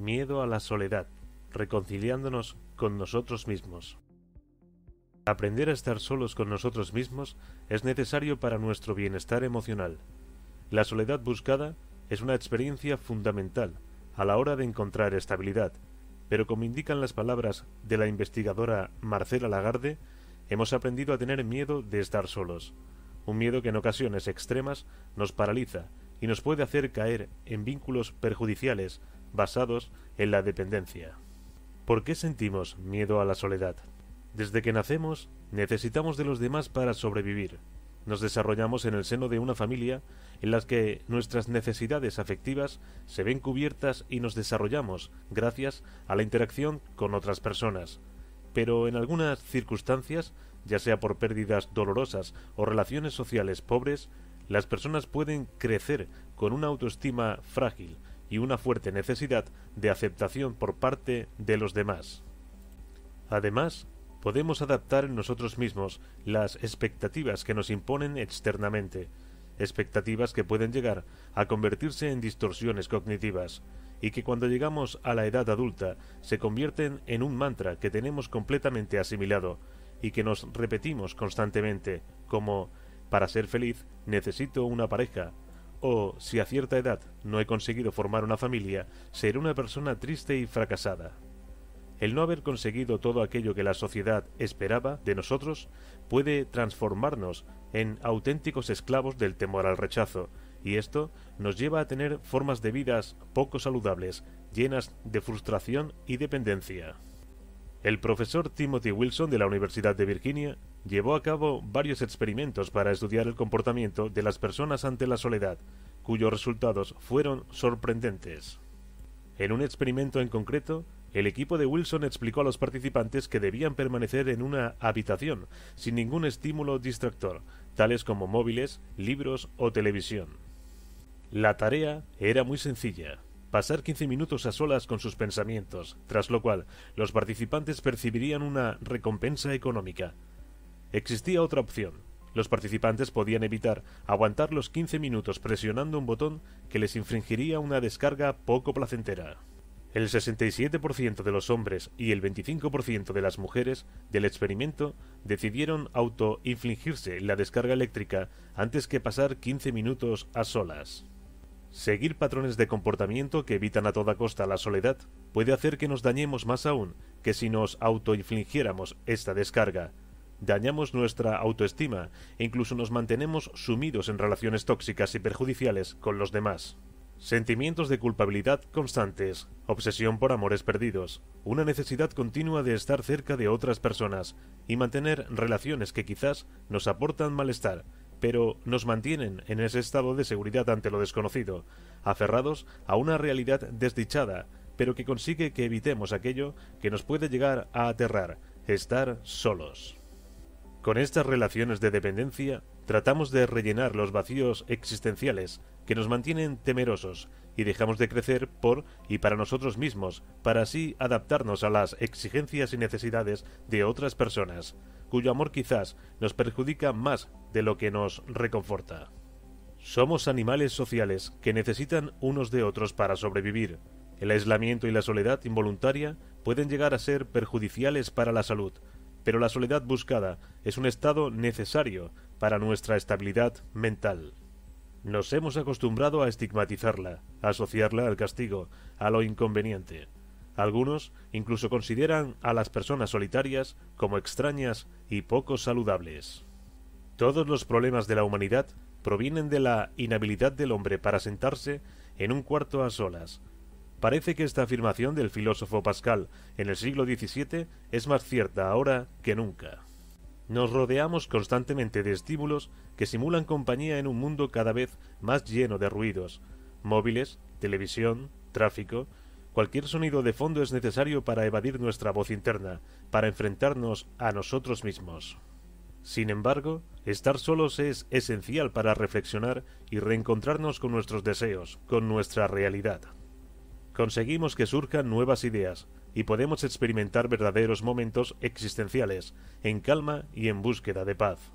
miedo a la soledad, reconciliándonos con nosotros mismos. Aprender a estar solos con nosotros mismos es necesario para nuestro bienestar emocional. La soledad buscada es una experiencia fundamental a la hora de encontrar estabilidad, pero como indican las palabras de la investigadora Marcela Lagarde, hemos aprendido a tener miedo de estar solos, un miedo que en ocasiones extremas nos paraliza y nos puede hacer caer en vínculos perjudiciales basados en la dependencia. ¿Por qué sentimos miedo a la soledad? Desde que nacemos, necesitamos de los demás para sobrevivir. Nos desarrollamos en el seno de una familia en la que nuestras necesidades afectivas se ven cubiertas y nos desarrollamos gracias a la interacción con otras personas. Pero en algunas circunstancias, ya sea por pérdidas dolorosas o relaciones sociales pobres, las personas pueden crecer con una autoestima frágil, y una fuerte necesidad de aceptación por parte de los demás. Además, podemos adaptar en nosotros mismos las expectativas que nos imponen externamente, expectativas que pueden llegar a convertirse en distorsiones cognitivas, y que cuando llegamos a la edad adulta se convierten en un mantra que tenemos completamente asimilado, y que nos repetimos constantemente, como para ser feliz necesito una pareja, o, si a cierta edad no he conseguido formar una familia, seré una persona triste y fracasada. El no haber conseguido todo aquello que la sociedad esperaba de nosotros puede transformarnos en auténticos esclavos del temor al rechazo, y esto nos lleva a tener formas de vidas poco saludables, llenas de frustración y dependencia. El profesor Timothy Wilson de la Universidad de Virginia llevó a cabo varios experimentos para estudiar el comportamiento de las personas ante la soledad, cuyos resultados fueron sorprendentes. En un experimento en concreto, el equipo de Wilson explicó a los participantes que debían permanecer en una habitación sin ningún estímulo distractor, tales como móviles, libros o televisión. La tarea era muy sencilla, pasar 15 minutos a solas con sus pensamientos, tras lo cual los participantes percibirían una recompensa económica, Existía otra opción. Los participantes podían evitar aguantar los 15 minutos presionando un botón que les infringiría una descarga poco placentera. El 67% de los hombres y el 25% de las mujeres del experimento decidieron infligirse la descarga eléctrica antes que pasar 15 minutos a solas. Seguir patrones de comportamiento que evitan a toda costa la soledad puede hacer que nos dañemos más aún que si nos autoinfligiéramos esta descarga, dañamos nuestra autoestima e incluso nos mantenemos sumidos en relaciones tóxicas y perjudiciales con los demás. Sentimientos de culpabilidad constantes, obsesión por amores perdidos, una necesidad continua de estar cerca de otras personas y mantener relaciones que quizás nos aportan malestar, pero nos mantienen en ese estado de seguridad ante lo desconocido, aferrados a una realidad desdichada, pero que consigue que evitemos aquello que nos puede llegar a aterrar, estar solos. Con estas relaciones de dependencia, tratamos de rellenar los vacíos existenciales que nos mantienen temerosos y dejamos de crecer por y para nosotros mismos, para así adaptarnos a las exigencias y necesidades de otras personas, cuyo amor quizás nos perjudica más de lo que nos reconforta. Somos animales sociales que necesitan unos de otros para sobrevivir. El aislamiento y la soledad involuntaria pueden llegar a ser perjudiciales para la salud, pero la soledad buscada es un estado necesario para nuestra estabilidad mental. Nos hemos acostumbrado a estigmatizarla, a asociarla al castigo, a lo inconveniente. Algunos incluso consideran a las personas solitarias como extrañas y poco saludables. Todos los problemas de la humanidad provienen de la inhabilidad del hombre para sentarse en un cuarto a solas, Parece que esta afirmación del filósofo Pascal en el siglo XVII es más cierta ahora que nunca. Nos rodeamos constantemente de estímulos que simulan compañía en un mundo cada vez más lleno de ruidos. Móviles, televisión, tráfico, Cualquier sonido de fondo es necesario para evadir nuestra voz interna, para enfrentarnos a nosotros mismos. Sin embargo, estar solos es esencial para reflexionar y reencontrarnos con nuestros deseos, con nuestra realidad conseguimos que surjan nuevas ideas y podemos experimentar verdaderos momentos existenciales, en calma y en búsqueda de paz.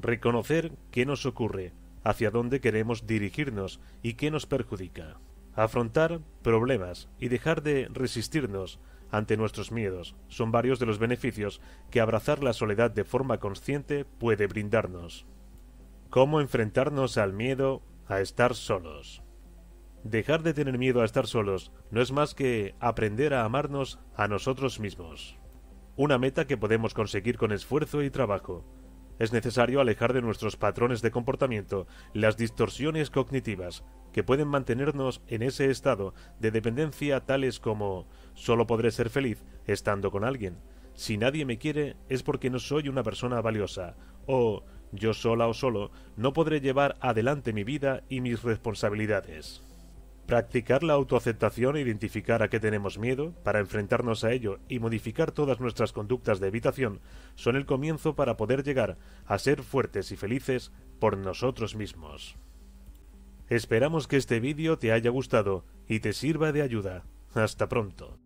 Reconocer qué nos ocurre, hacia dónde queremos dirigirnos y qué nos perjudica. Afrontar problemas y dejar de resistirnos ante nuestros miedos son varios de los beneficios que abrazar la soledad de forma consciente puede brindarnos. ¿Cómo enfrentarnos al miedo a estar solos? Dejar de tener miedo a estar solos no es más que aprender a amarnos a nosotros mismos. Una meta que podemos conseguir con esfuerzo y trabajo. Es necesario alejar de nuestros patrones de comportamiento las distorsiones cognitivas que pueden mantenernos en ese estado de dependencia tales como solo podré ser feliz estando con alguien, si nadie me quiere es porque no soy una persona valiosa, o yo sola o solo no podré llevar adelante mi vida y mis responsabilidades. Practicar la autoaceptación e identificar a qué tenemos miedo para enfrentarnos a ello y modificar todas nuestras conductas de evitación son el comienzo para poder llegar a ser fuertes y felices por nosotros mismos. Esperamos que este vídeo te haya gustado y te sirva de ayuda. Hasta pronto.